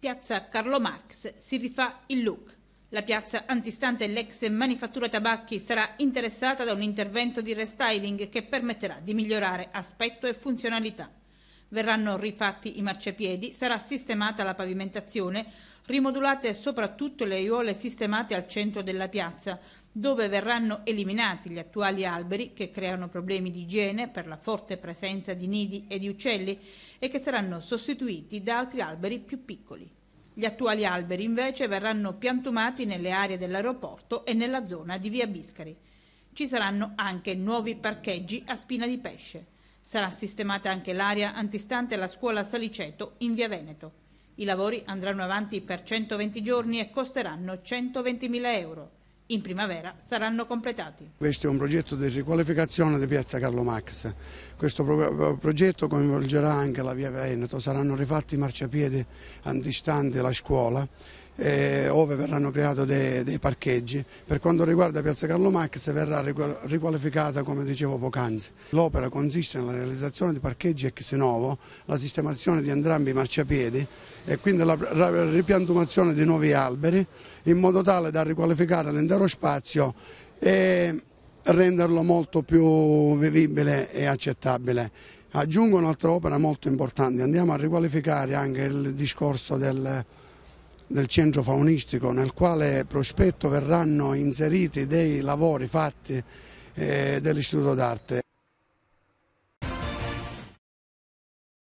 Piazza Carlo Marx si rifà il look. La piazza antistante l'ex manifattura tabacchi sarà interessata da un intervento di restyling che permetterà di migliorare aspetto e funzionalità. Verranno rifatti i marciapiedi, sarà sistemata la pavimentazione, rimodulate soprattutto le aiuole sistemate al centro della piazza, dove verranno eliminati gli attuali alberi che creano problemi di igiene per la forte presenza di nidi e di uccelli e che saranno sostituiti da altri alberi più piccoli. Gli attuali alberi invece verranno piantumati nelle aree dell'aeroporto e nella zona di via Biscari. Ci saranno anche nuovi parcheggi a spina di pesce. Sarà sistemata anche l'area antistante la scuola Saliceto in via Veneto. I lavori andranno avanti per 120 giorni e costeranno 120.000 euro. In primavera saranno completati. Questo è un progetto di riqualificazione di piazza Carlo Max. Questo pro progetto coinvolgerà anche la via Veneto, saranno rifatti i marciapiedi antistanti la scuola eh, ove verranno creati dei, dei, parcheggi. Per quanto riguarda Piazza Carlo Max verrà riqualificata come dicevo poc'anzi. L'opera consiste nella realizzazione di parcheggi ex novo, la sistemazione di entrambi i marciapiedi e quindi la ripiantumazione di nuovi alberi in modo tale da riqualificare l'intero spazio e renderlo molto più vivibile e accettabile. Aggiungo un'altra opera molto importante, andiamo a riqualificare anche il discorso del, del centro faunistico nel quale prospetto verranno inseriti dei lavori fatti eh, dell'Istituto d'Arte.